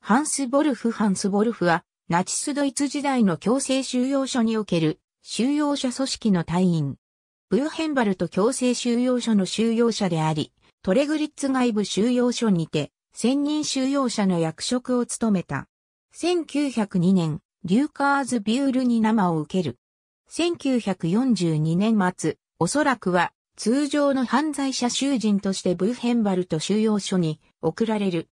ハンス・ボルフ・ハンス・ボルフは、ナチスドイツ時代の強制収容所における収容者組織の隊員。ブーヘンバルト強制収容所の収容者であり、トレグリッツ外部収容所にて、専任収容者の役職を務めた。1902年、リューカーズ・ビュールに生を受ける。1942年末、おそらくは通常の犯罪者囚人としてブーヘンバルト収容所に送られる。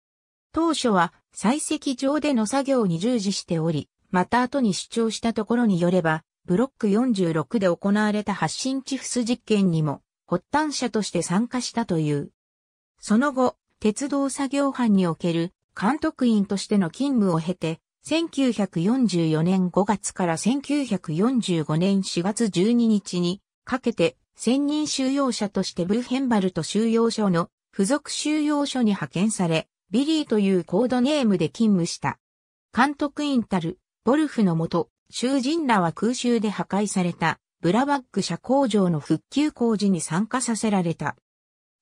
当初は採石場での作業に従事しており、また後に主張したところによれば、ブロック46で行われた発信地フス実験にも、発端者として参加したという。その後、鉄道作業班における監督員としての勤務を経て、1944年5月から1945年4月12日にかけて、専任収容者としてブルヘンバルト収容所の付属収容所に派遣され、ビリーというコードネームで勤務した。監督インタル、ボルフのもと、囚人らは空襲で破壊された、ブラバック社工場の復旧工事に参加させられた。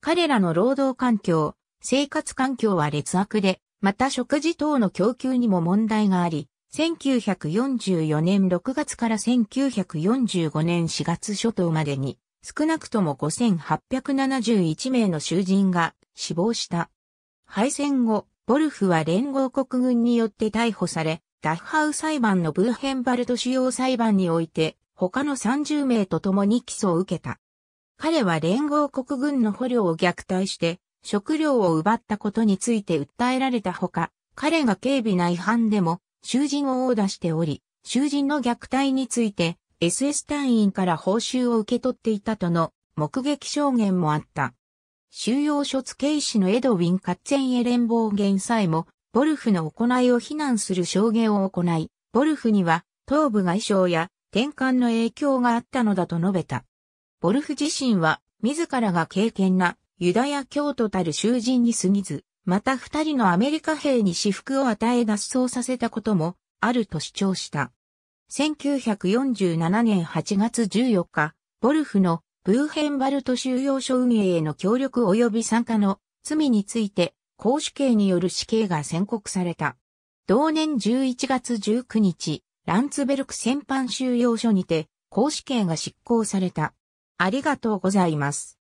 彼らの労働環境、生活環境は劣悪で、また食事等の供給にも問題があり、1944年6月から1945年4月初頭までに、少なくとも5871名の囚人が死亡した。敗戦後、ボルフは連合国軍によって逮捕され、ダッハウ裁判のブーヘンバルト主要裁判において、他の30名と共に起訴を受けた。彼は連合国軍の捕虜を虐待して、食料を奪ったことについて訴えられたほか、彼が警備内犯でも、囚人を殴打しており、囚人の虐待について、SS 隊員から報酬を受け取っていたとの目撃証言もあった。収容所付け医師のエドウィン・カッツェンエレンボーゲンさえも、ボルフの行いを非難する証言を行い、ボルフには頭部外傷や転換の影響があったのだと述べた。ボルフ自身は自らが敬虔なユダヤ教徒たる囚人に過ぎず、また二人のアメリカ兵に私服を与え脱走させたこともあると主張した。1947年8月14日、ボルフのブーヘンバルト収容所運営への協力及び参加の罪について、公主刑による死刑が宣告された。同年11月19日、ランツベルク戦犯収容所にて、公主刑が執行された。ありがとうございます。